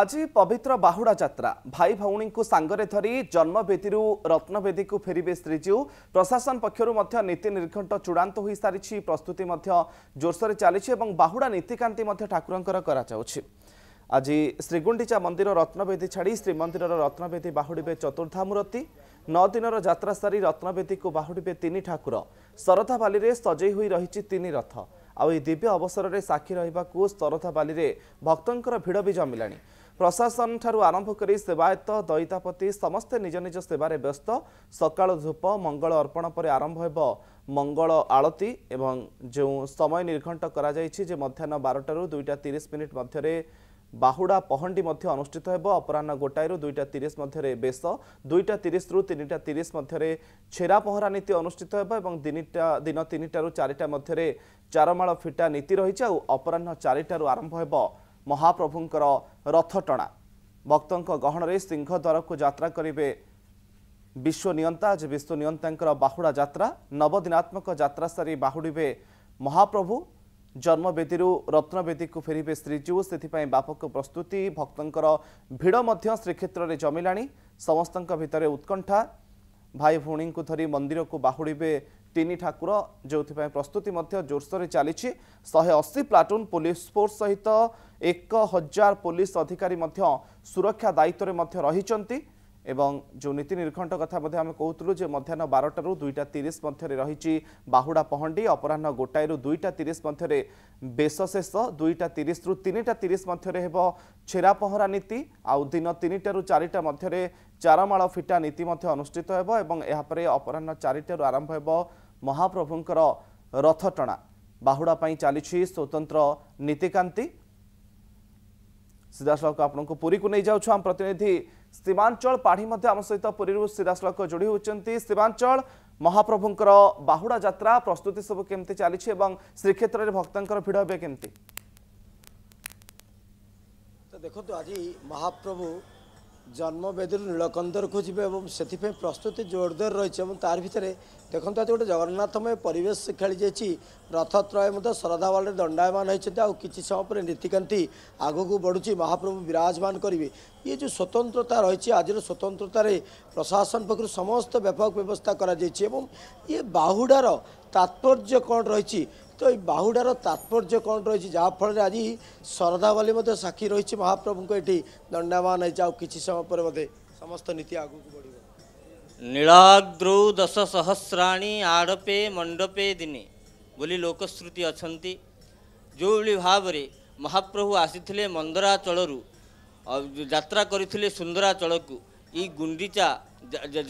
ଆଜି ପବିତ୍ର ବାହୁଡ଼ା ଯାତ୍ରା ଭାଇ ଭଉଣୀଙ୍କୁ ସାଙ୍ଗରେ ଧରି ଜନ୍ମବେଦୀରୁ ରତ୍ନବେଦୀକୁ ଫେରିବେ ଶ୍ରୀଜୀଉ ପ୍ରଶାସନ ପକ୍ଷରୁ ମଧ୍ୟ ନୀତି ନିର୍ଘଣ୍ଟ ଚୂଡ଼ାନ୍ତ ହୋଇସାରିଛି ପ୍ରସ୍ତୁତି ମଧ୍ୟ ଜୋରସୋରରେ ଚାଲିଛି ଏବଂ ବାହୁଡ଼ା ନୀତିକାନ୍ତି ମଧ୍ୟ ଠାକୁରଙ୍କର କରାଯାଉଛି ଆଜି ଶ୍ରୀଗୁଣ୍ଡିଚା ମନ୍ଦିର ରତ୍ନବେଦୀ ଛାଡ଼ି ଶ୍ରୀମନ୍ଦିରର ରତ୍ନବେଦୀ ବାହୁଡ଼ିବେ ଚତୁର୍ଦ୍ଧା ମୂର୍ତ୍ତି ନଅ ଦିନର ଯାତ୍ରା ସାରି ରତ୍ନବେଦୀକୁ ବାହୁଡ଼ିବେ ତିନି ଠାକୁର ଶରଧା ବାଲିରେ ସଜେଇ ହୋଇ ରହିଛି ତିନି ରଥ ଆଉ ଏହି ଦିବ୍ୟ ଅବସରରେ ସାକ୍ଷୀ ରହିବାକୁ ଶରଧା ବାଲିରେ ଭକ୍ତଙ୍କର ଭିଡ଼ ବି ଜମିଲାଣି ପ୍ରଶାସନ ଠାରୁ ଆରମ୍ଭ କରି ସେବାୟତ ଦଇତାପତି ସମସ୍ତେ ନିଜ ନିଜ ସେବାରେ ବ୍ୟସ୍ତ ସକାଳ ଧୂପ ମଙ୍ଗଳ ଅର୍ପଣ ପରେ ଆରମ୍ଭ ହେବ ମଙ୍ଗଳ ଆଳତୀ ଏବଂ ଯେଉଁ ସମୟ ନିର୍ଘଣ୍ଟ କରାଯାଇଛି ଯେ ମଧ୍ୟାହ୍ନ ବାରଟାରୁ ଦୁଇଟା ତିରିଶ ମିନିଟ୍ ମଧ୍ୟରେ ବାହୁଡ଼ା ପହଣ୍ଡି ମଧ୍ୟ ଅନୁଷ୍ଠିତ ହେବ ଅପରାହ୍ନ ଗୋଟାଏରୁ ଦୁଇଟା ତିରିଶ ମଧ୍ୟରେ ବେଶ ଦୁଇଟା ତିରିଶରୁ ତିନିଟା ତିରିଶ ମଧ୍ୟରେ ଛେରା ପହଁରା ନୀତି ଅନୁଷ୍ଠିତ ହେବ ଏବଂ ଦିନିଟା ଦିନ ତିନିଟାରୁ ଚାରିଟା ମଧ୍ୟରେ ଚାରମାଳ ଫିଟା ନୀତି ରହିଛି ଆଉ ଅପରାହ୍ନ ଚାରିଟାରୁ ଆରମ୍ଭ ହେବ ମହାପ୍ରଭୁଙ୍କର ରଥ ଟଣା ଭକ୍ତଙ୍କ ଗହଣରେ ସିଂହଦ୍ୱାରକୁ ଯାତ୍ରା କରିବେ ବିଶ୍ୱନିୟନ୍ତା ଆଜି ବିଶ୍ୱନିୟନ୍ତାଙ୍କର ବାହୁଡ଼ା ଯାତ୍ରା ନବଦିନାତ୍ମକ ଯାତ୍ରା ସାରି ବାହୁଡ଼ିବେ ମହାପ୍ରଭୁ ଜନ୍ମବେଦୀରୁ ରତ୍ନବେଦୀକୁ ଫେରିବେ ଶ୍ରୀଜୀଉ ସେଥିପାଇଁ ବ୍ୟାପକ ପ୍ରସ୍ତୁତି ଭକ୍ତଙ୍କର ଭିଡ଼ ମଧ୍ୟ ଶ୍ରୀକ୍ଷେତ୍ରରେ ଜମିଲାଣି ସମସ୍ତଙ୍କ ଭିତରେ ଉତ୍କଣ୍ଠା ଭାଇ ଭଉଣୀଙ୍କୁ ଧରି ମନ୍ଦିରକୁ ବାହୁଡ଼ିବେ ତିନି ଠାକୁର ଯେଉଁଥିପାଇଁ ପ୍ରସ୍ତୁତି ମଧ୍ୟ ଜୋରସୋରରେ ଚାଲିଛି ଶହେ ଅଶୀ ପ୍ଲାଟୁନ୍ ପୋଲିସ ଫୋର୍ସ ସହିତ ଏକ ହଜାର ପୋଲିସ ଅଧିକାରୀ ମଧ୍ୟ ସୁରକ୍ଷା ଦାୟିତ୍ୱରେ ମଧ୍ୟ ରହିଛନ୍ତି এবং যে নীতি নির্ঘণ্ট কথা মধ্যে আমি কৌলু যে মধ্যাহ্ন বারটার দুইটা তিরিশ মধ্যে রয়েছে বাহুড়া পহণ্ডি অপরাহ্ন গোটাই দুইটা তিরিশ মধ্যে বেশ শেষ দুইটা তিরিশ রু তিনটা তিরিশ মধ্যে হব ছেরা পহরা নীতি আন তিনটার চারিটা মধ্যে চারমাল ফিটা নীতি মধ্যে অনুষ্ঠিত হব এবং এরপরে অপরাহ্ন চারিটার আরম্ভ হব ମହାପ୍ରଭୁଙ୍କର ରଥଟଣା ବାହୁଡ଼ା ପାଇଁ ଚାଲିଛି ସ୍ୱତନ୍ତ୍ର ନୀତିକାନ୍ତି ସିଧାସଳଖ ଆପଣଙ୍କୁ ପୁରୀକୁ ନେଇଯାଉଛୁ ଆମ ପ୍ରତିନିଧି ସ୍ଥିମାଞ୍ଚଳ ପାଢ଼ୀ ମଧ୍ୟ ଆମ ସହିତ ପୁରୀରୁ ସିଧାସଳଖ ଯୋଡ଼ି ହେଉଛନ୍ତି ସ୍ଥିମାଞ୍ଚଳ ମହାପ୍ରଭୁଙ୍କର ବାହୁଡ଼ା ଯାତ୍ରା ପ୍ରସ୍ତୁତି ସବୁ କେମିତି ଚାଲିଛି ଏବଂ ଶ୍ରୀକ୍ଷେତ୍ରରେ ଭକ୍ତଙ୍କର ଭିଡ଼ ଏବେ କେମିତି ଦେଖନ୍ତୁ ଆଜି ମହାପ୍ରଭୁ ଜନ୍ମବେଦୀରୁ ନୀଳକନ୍ଦରକୁ ଯିବେ ଏବଂ ସେଥିପାଇଁ ପ୍ରସ୍ତୁତି ଜୋରଦାର ରହିଛି ଏବଂ ତାରି ଭିତରେ ଦେଖନ୍ତୁ ଆଜି ଗୋଟେ ଜଗନ୍ନାଥମୟ ପରିବେଶ ଖେଳି ଯାଇଛି ରଥତ୍ରୟ ମଧ୍ୟ ଶ୍ରଦ୍ଧାବଳରେ ଦଣ୍ଡାୟମାନ ହୋଇଛନ୍ତି ଆଉ କିଛି ସମୟ ପରେ ନୀତିକାନ୍ତି ଆଗକୁ ବଢ଼ୁଛି ମହାପ୍ରଭୁ ବିରାଜମାନ କରିବେ ଇଏ ଯେଉଁ ସ୍ୱତନ୍ତ୍ରତା ରହିଛି ଆଜିର ସ୍ୱତନ୍ତ୍ରତାରେ ପ୍ରଶାସନ ପକ୍ଷରୁ ସମସ୍ତ ବ୍ୟାପକ ବ୍ୟବସ୍ଥା କରାଯାଇଛି ଏବଂ ଇଏ ବାହୁଡ଼ାର ତାତ୍ପର୍ଯ୍ୟ କ'ଣ ରହିଛି ଏଇ ବାହୁଡ଼ାର ତାତ୍ପର୍ଯ୍ୟ କ'ଣ ରହିଛି ଯାହାଫଳରେ ଆଜି ଶ୍ରଦ୍ଧା ବୋଲି ମଧ୍ୟ ସାକ୍ଷୀ ରହିଛି ମହାପ୍ରଭୁଙ୍କ ଏଠି ଦଣ୍ଡାମାନ ହେଇଛି ଆଉ କିଛି ସମୟ ପରେ ମଧ୍ୟ ସମସ୍ତ ନୀତି ଆଗକୁ ବଢ଼ିବ ନୀଳାଗ୍ରୁ ଦଶ ସହସ୍ରାଣୀ ଆଡ଼ପେ ମଣ୍ଡପେ ଦିନେ ବୋଲି ଲୋକଶ୍ରୁତି ଅଛନ୍ତି ଯେଉଁଭଳି ଭାବରେ ମହାପ୍ରଭୁ ଆସିଥିଲେ ମନ୍ଦରାଚଳରୁ ଯାତ୍ରା କରିଥିଲେ ସୁନ୍ଦରାଚଳକୁ ଏଇ ଗୁଣ୍ଡିଚା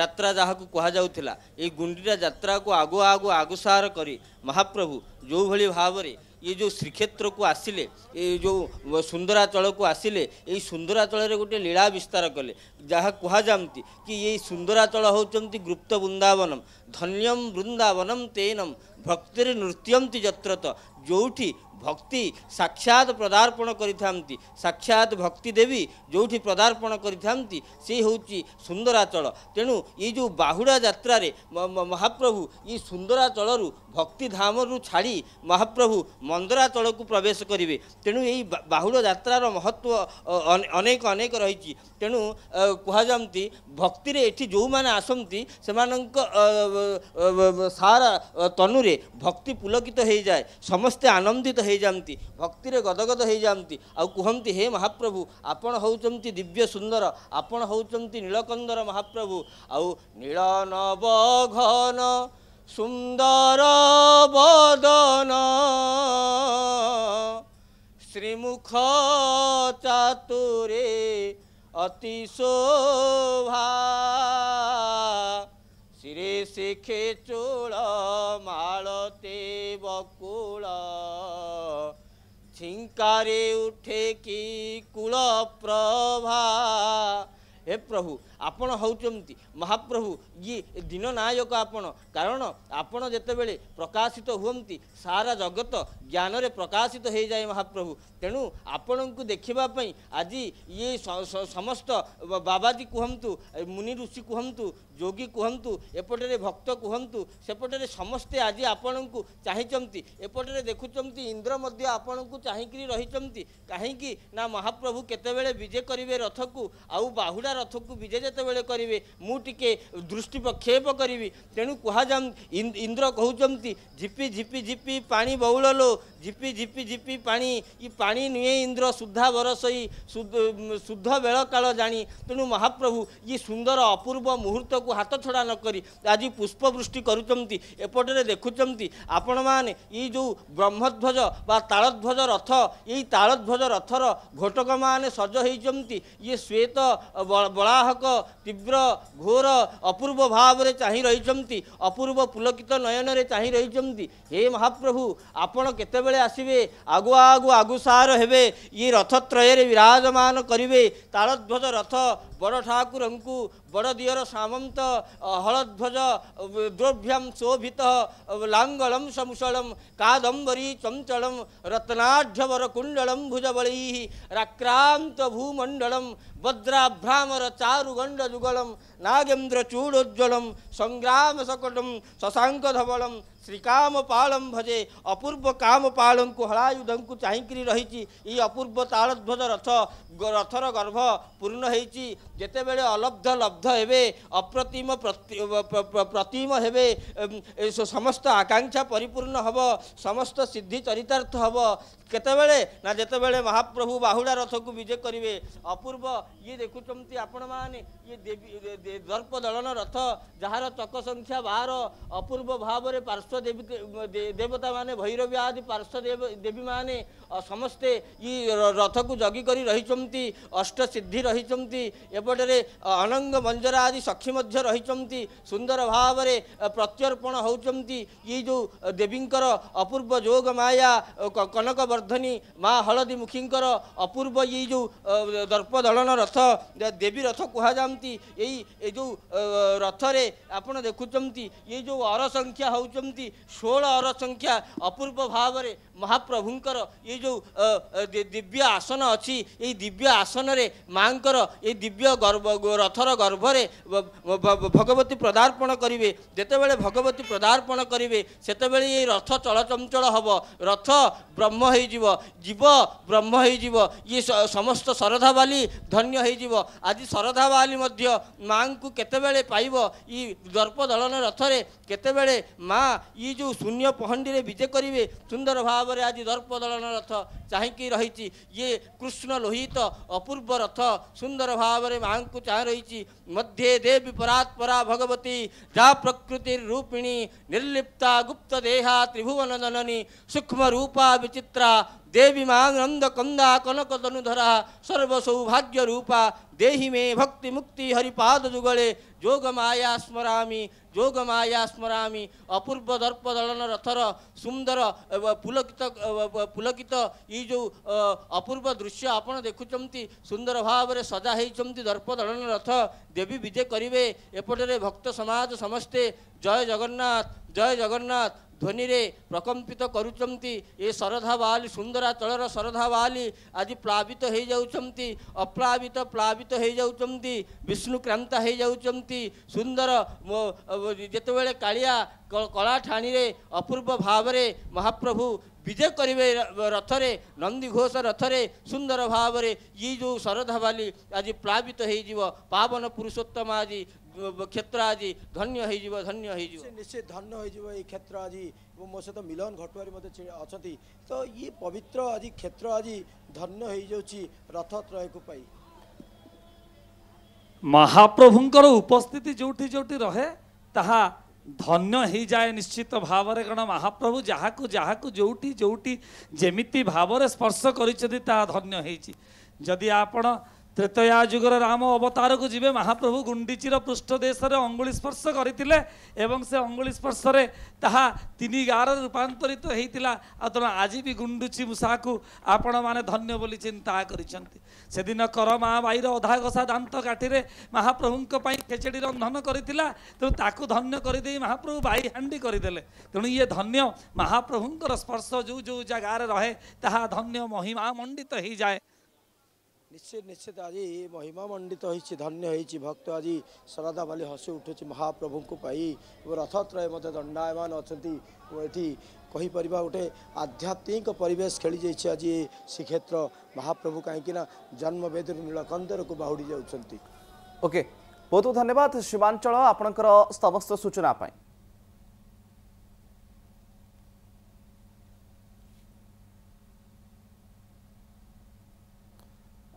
ଯାତ୍ରା ଯାହାକୁ କୁହାଯାଉଥିଲା ଏଇ ଗୁଣ୍ଡିଚା ଯାତ୍ରାକୁ ଆଗୁଆ ଆଗୁଆ ଆଗୁସାହାର କରି ମହାପ୍ରଭୁ ଯେଉଁଭଳି ଭାବରେ ଇଏ ଯେଉଁ ଶ୍ରୀକ୍ଷେତ୍ରକୁ ଆସିଲେ ଏ ଯେଉଁ ସୁନ୍ଦରାଚଳକୁ ଆସିଲେ ଏଇ ସୁନ୍ଦରାଚଳରେ ଗୋଟିଏ ଲୀଳା ବିସ୍ତାର କଲେ ଯାହା କୁହାଯାଆନ୍ତି କି ଏଇ ସୁନ୍ଦରାଚଳ ହେଉଛନ୍ତି ଗୁପ୍ତ ବୃନ୍ଦାବନମ୍ ଧନ୍ୟମ୍ ବୃନ୍ଦାବନମ୍ ତେନମ୍ ଭକ୍ତିରେ ନୃତ୍ୟନ୍ତି ଯତ୍ରତ ଯେଉଁଠି ଭକ୍ତି ସାକ୍ଷାତ ପ୍ରଦାର୍ପଣ କରିଥାନ୍ତି ସାକ୍ଷାତ ଭକ୍ତି ଦେବୀ ଯେଉଁଠି ପ୍ରଦାର୍ପଣ କରିଥାନ୍ତି ସେ ହେଉଛି ସୁନ୍ଦରାଚଳ ତେଣୁ ଏ ଯେଉଁ ବାହୁଡ଼ା ଯାତ୍ରାରେ ମହାପ୍ରଭୁ ଏ ସୁନ୍ଦରାଚଳରୁ ଭକ୍ତିଧାମରୁ ଛାଡ଼ି ମହାପ୍ରଭୁ ମନ୍ଦରାଚଳକୁ ପ୍ରବେଶ କରିବେ ତେଣୁ ଏଇ ବାହୁଡ଼ ଯାତ୍ରାର ମହତ୍ଵ ଅନେକ ଅନେକ ରହିଛି ତେଣୁ କୁହାଯାଆନ୍ତି ଭକ୍ତିରେ ଏଠି ଯେଉଁମାନେ ଆସନ୍ତି ସେମାନଙ୍କ ସାରା ତନୁରେ ଭକ୍ତି ପୁଲକିତ ହୋଇଯାଏ ସମସ୍ତେ ଆନନ୍ଦିତ ହୋଇ ହୋଇଯାଆନ୍ତି ଭକ୍ତିରେ ଗଦଗଦ ହୋଇଯାଆନ୍ତି ଆଉ କୁହନ୍ତି ହେ ମହାପ୍ରଭୁ ଆପଣ ହେଉଛନ୍ତି ଦିବ୍ୟ ସୁନ୍ଦର ଆପଣ ହେଉଛନ୍ତି ନୀଳକନ୍ଦର ମହାପ୍ରଭୁ ଆଉ ନୀଳ ନବ ଘନ ସୁନ୍ଦର ବଦନ ଶ୍ରୀମୁଖ ଚାତୁରେ অতি শোভা শিরে শেখে চোড়া ঝিঙ্কারে উঠে কি কুল প্রভা হে প্রভু ଆପଣ ହେଉଛନ୍ତି ମହାପ୍ରଭୁ ଯିଏ ଦିନ ନାୟକ ଆପଣ କାରଣ ଆପଣ ଯେତେବେଳେ ପ୍ରକାଶିତ ହୁଅନ୍ତି ସାରା ଜଗତ ଜ୍ଞାନରେ ପ୍ରକାଶିତ ହୋଇଯାଏ ମହାପ୍ରଭୁ ତେଣୁ ଆପଣଙ୍କୁ ଦେଖିବା ପାଇଁ ଆଜି ଇଏ ସମସ୍ତ ବାବାଜୀ କୁହନ୍ତୁ ମୁନି ଋଷି କୁହନ୍ତୁ ଯୋଗୀ କୁହନ୍ତୁ ଏପଟରେ ଭକ୍ତ କୁହନ୍ତୁ ସେପଟରେ ସମସ୍ତେ ଆଜି ଆପଣଙ୍କୁ ଚାହିଁଛନ୍ତି ଏପଟରେ ଦେଖୁଛନ୍ତି ଇନ୍ଦ୍ର ମଧ୍ୟ ଆପଣଙ୍କୁ ଚାହିଁକିରି ରହିଛନ୍ତି କାହିଁକି ନା ମହାପ୍ରଭୁ କେତେବେଳେ ବିଜେ କରିବେ ରଥକୁ ଆଉ ବାହୁଡ଼ା ରଥକୁ ବିଜେ ଯେତେବେଳେ କରିବେ ମୁଁ ଟିକିଏ ଦୃଷ୍ଟିପକ୍ଷେପ କରିବି ତେଣୁ କୁହାଯାଉ ଇନ୍ଦ୍ର କହୁଛନ୍ତି ଝିପି ଝିପି ଝିପି ପାଣି ବହୁଳ ଲୋ ଝିପି ଝିପି ଝିପି ପାଣି ଇ ପାଣି ନୁହେଁ ଇନ୍ଦ୍ର ଶୁଦ୍ଧା ବରସଇ ଶୁଦ୍ଧ ବେଳ କାଳ ଜାଣି ତେଣୁ ମହାପ୍ରଭୁ ଇ ସୁନ୍ଦର ଅପୂର୍ବ ମୁହୂର୍ତ୍ତକୁ ହାତ ଛଡ଼ା ନକରି ଆଜି ପୁଷ୍ପବୃଷ୍ଟି କରୁଛନ୍ତି ଏପଟରେ ଦେଖୁଛନ୍ତି ଆପଣମାନେ ଏଇ ଯେଉଁ ବ୍ରହ୍ମଧ୍ୱଜ ବା ତାଳଧ୍ୱଜ ରଥ ଏଇ ତାଳଧ୍ୱଜ ରଥର ଘୋଟକମାନେ ସଜ ହେଇଛନ୍ତି ଇଏ ଶ୍ୱେତ ବଳାହକ ତୀବ୍ର ଘୋର ଅପୂର୍ବ ଭାବରେ ଚାହିଁ ରହିଛନ୍ତି ଅପୂର୍ବ ପୁଲକିତ ନୟନରେ ଚାହିଁ ରହିଛନ୍ତି ହେ ମହାପ୍ରଭୁ ଆପଣ କେତେବେଳେ ଆସିବେ ଆଗୁଆ ଆଗୁ ଆଗୁସାର ହେବେ ଇଏ ରଥତ୍ରୟରେ ବିରାଜମାନ କରିବେ ତାଳଧ୍ୱଜ ରଥ बड़ ठाकुर को बड़ दियर सामंत हलध्वज द्रव्यम शोभित लांगलम समुसलम कादंबरी चंचलम रत्नाढ्यवर कुंडलम भुजबली राक्रांत भूमंडलम भद्राभ्रामर चारुगंड जुगलम नागेन्द्र चूड़ोज्ज्वलम संग्राम सकटम शशांक धवलम ଶ୍ରୀକାମ ପାଳମ୍ ଭଜେ ଅପୂର୍ବ କାମ ପାଳଙ୍କୁ ହଳାୟୁଧଙ୍କୁ ଚାହିଁକିରି ରହିଛି ଏଇ ଅପୂର୍ବ ତାଳଧ୍ୱଜ ରଥ ରଥର ଗର୍ଭ ପୂର୍ଣ୍ଣ ହେଇଛି ଯେତେବେଳେ ଅଲବ୍ଧ ଲବ୍ଧ ହେବେ ଅପ୍ରତିମ ପ୍ରତିମ ହେବେ ସମସ୍ତ ଆକାଂକ୍ଷା ପରିପୂର୍ଣ୍ଣ ହେବ ସମସ୍ତ ସିଦ୍ଧି ଚରିତାର୍ଥ ହେବ କେତେବେଳେ ନା ଯେତେବେଳେ ମହାପ୍ରଭୁ ବାହୁଡ଼ା ରଥକୁ ବିଜେ କରିବେ ଅପୂର୍ବ ଇଏ ଦେଖୁଛନ୍ତି ଆପଣମାନେ ଇଏ ଦେବୀ ଦର୍ପ ଦଳନ ରଥ ଯାହାର ଚକ ସଂଖ୍ୟା ବାହାର ଅପୂର୍ବ ଭାବରେ ପାର୍ଶ୍ୱ पार्श्व देवता मैंने भैरवी आदि पार्श्व देवी मैंने समस्ते ये रथ को जगी कर रही अष्ट सिद्धि रही एपटे अनंग मंजरा आदि सखी रही सुंदर भाव में प्रत्यर्पण हो जो देवींकर अपूर्व जोग माया कनक बर्धनी माँ हलदी मुखींकर अपूर्व ये जो दर्प रथ देवी रथ कहती यही जो रथरे आप देखुं ये जो अरसंख्या संख्या ଯେମିତି ଷୋହଳ ଅର ସଂଖ୍ୟା ଅପୂର୍ବ ଭାବରେ ମହାପ୍ରଭୁଙ୍କର ଏଇ ଯେଉଁ ଦିବ୍ୟ ଆସନ ଅଛି ଏଇ ଦିବ୍ୟ ଆସନରେ ମାଆଙ୍କର ଏଇ ଦିବ୍ୟ ଗର୍ଭ ରଥର ଗର୍ଭରେ ଭଗବତୀ ପ୍ରଦାର୍ପଣ କରିବେ ଯେତେବେଳେ ଭଗବତୀ ପ୍ରଦାର୍ପଣ କରିବେ ସେତେବେଳେ ଏଇ ରଥ ଚଳଚଞ୍ଚଳ ହେବ ରଥ ବ୍ରହ୍ମ ହେଇଯିବ ଜୀବ ବ୍ରହ୍ମ ହେଇଯିବ ଇଏ ସମସ୍ତ ଶରଧା ବାଲି ଧନ୍ୟ ହୋଇଯିବ ଆଜି ଶରଧା ବାଲି ମଧ୍ୟ ମାଆଙ୍କୁ କେତେବେଳେ ପାଇବ ଇ ଦର୍ପ ଦଳନ ରଥରେ କେତେବେଳେ ମା ये जो शून्य पहंडी में विजय करेंगे सुंदर भाव में आज दर्प दलन रथ चाह रही ये कृष्ण लोहित अपूर्व रथ सुंदर भाव में माँ को चाह रही मध्य देवी परात्परा भगवती जा प्रकृति रूपिणी निर्लिप्ता गुप्त देहा त्रिभुवन जननी सूक्ष्म रूपा विचित्रा देवी नंद कंदा कनक तनुधरा सर्व सौभाग्य रूपा देहि मे भक्ति मुक्ति हरिपाद जुगले जोग माया स्मरामी जोग माया स्मरामी अपूर्व दर्प दलन रथर सुंदर पुलकित पुलकित जो अपूर्व दृश्य आप देखुंट सुंदर भाव में सजा होती दर्प दलन रथ देवी विजय करेंगे एपटे भक्त समाज समस्ते जय जगन्नाथ जय जगन्नाथ ଧ୍ୱନିରେ ପ୍ରକମ୍ପିତ କରୁଛନ୍ତି ଏ ଶରଧାବାଲି ସୁନ୍ଦରା ତଳର ଶରଧାବାଲି ଆଜି ପ୍ଲାବିତ ହୋଇଯାଉଛନ୍ତି ଅପ୍ଲାବିତ ପ୍ଲାବିତ ହୋଇଯାଉଛନ୍ତି ବିଷ୍ଣୁକ୍ରାନ୍ତ ହୋଇଯାଉଛନ୍ତି ସୁନ୍ଦର ଯେତେବେଳେ କାଳିଆ କଳା ଠାଣିରେ ଅପୂର୍ବ ଭାବରେ ମହାପ୍ରଭୁ विजय करे रथर नंदीघोष रथर सुंदर भाव में ये जो शरदा बाली आज प्लावित हो पावन पुरुषोत्तम आज क्षेत्र आज धन्य धन्य निश्चित धन्य हो क्षेत्र आज मो सहित मिलन घटवारी मत अच्छा तो ये पवित्र आज क्षेत्र आज धन्य हो रथ त्रय को पाई महाप्रभुं उपस्थिति जोटी जोटी रहे ଧନ୍ୟ ହେଇଯାଏ ନିଶ୍ଚିତ ଭାବରେ କାରଣ ମହାପ୍ରଭୁ ଯାହାକୁ ଯାହାକୁ ଯେଉଁଠି ଯେଉଁଠି ଯେମିତି ଭାବରେ ସ୍ପର୍ଶ କରିଛନ୍ତି ତାହା ଧନ୍ୟ ହେଇଛି ଯଦି ଆପଣ ତ୍ରେତୟା ଯୁଗର ରାମ ଅବତାରକୁ ଯିବେ ମହାପ୍ରଭୁ ଗୁଣ୍ଡିଚିର ପୃଷ୍ଠ ଦେଶରେ ଅଙ୍ଗୁଳି ସ୍ପର୍ଶ କରିଥିଲେ ଏବଂ ସେ ଅଙ୍ଗୁଳି ସ୍ପର୍ଶରେ ତାହା ତିନି ଗାଁର ରୂପାନ୍ତରିତ ହେଇଥିଲା ଆଉ ତେଣୁ ଆଜି ବି ଗୁଣ୍ଡୁଛି ମୂଷାକୁ ଆପଣମାନେ ଧନ୍ୟ ବୋଲି ଚିନ୍ତା କରିଛନ୍ତି ସେଦିନ କର ମା ବାଈର ଅଧାଘଷା ଦାନ୍ତ କାଠିରେ ମହାପ୍ରଭୁଙ୍କ ପାଇଁ ଖେଚେଡ଼ି ରନ୍ଧନ କରିଥିଲା ତେଣୁ ତାକୁ ଧନ୍ୟ କରିଦେଇ ମହାପ୍ରଭୁ ବାଇ ହାଣ୍ଡି କରିଦେଲେ ତେଣୁ ଇଏ ଧନ୍ୟ ମହାପ୍ରଭୁଙ୍କର ସ୍ପର୍ଶ ଯେଉଁ ଯେଉଁ ଜାଗାରେ ରହେ ତାହା ଧନ୍ୟ ମହିମା ମଣ୍ଡିତ ହେଇଯାଏ নিশ্চিত নিশ্চিত আজ মহিমামণ্ডিত হয়েছি ধন্য হয়েছি ভক্ত আজ শ্রদ্ধা বালি হসি উঠুছি মহাপ্রভুঙ্কু পাই রথত্রয় মধ্যে দণ্ডায়মান অনেক এটি কহিপার গোটে আধ্যাত্মিক পরিবেশ খেলি যাইছে আজ এই শ্রীক্ষেত্র মহাপ্রভু কিনা জন্মবেদী নীলকন্দরকু বাহুড়ি যাচ্ছেন ওকে বহুত বহুত ধন্যবাদ সীমাঞ্চল আপনার সমস্ত সূচনা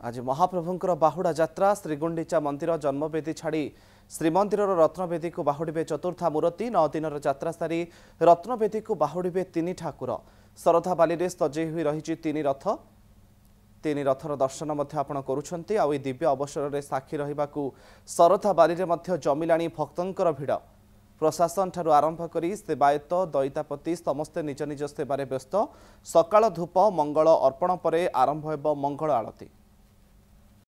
আজ মহাপ্রভুঙ্কর বাহুড়া যাত্রা শ্রীগুণ্ডিচা মন্দির জন্মবেদী ছাড়ি শ্রীমন্দিরর রত্নবেদীকু বাহুড়িবে চতুর্থা মূর্তি নଅ দিনর যাত্রা সারি রত্নবেদীকু বাহুড়িবে তিনি ঠাকুর শরଧାବାଲିରେ ସଜେଇ ହୋଇ ରହିଛି ତିନି ରଥ ତିନି ରଥର ଦର୍ଶନ ମଧ୍ୟ ଆପଣ କରୁଛନ୍ତି ଆଉ ଏହି ଦିବ୍ୟ ଅବସରରେ ସାକ୍ଷୀ ରହିବାକୁ ଶରଧାବାଲିରେ ମଧ୍ୟ ଜମିଲାଣି ଭକ୍ତଙ୍କର ଭିଡ଼ ପ୍ରଶାସନଠାରୁ ଆରମ୍ଭ କରି ସେବାୟତ ଦଇତାପତି ସମସ୍ତେ ନିଜ ନିଜ ସେବାରେ ବ୍ୟସ୍ତ ସକାଳ ଧୂପ ମଙ୍ଗଳ ଅର୍ପଣ ପରେ ଆରମ୍ଭ ହେବ ମଙ୍ଗଳ ଆଳତୀ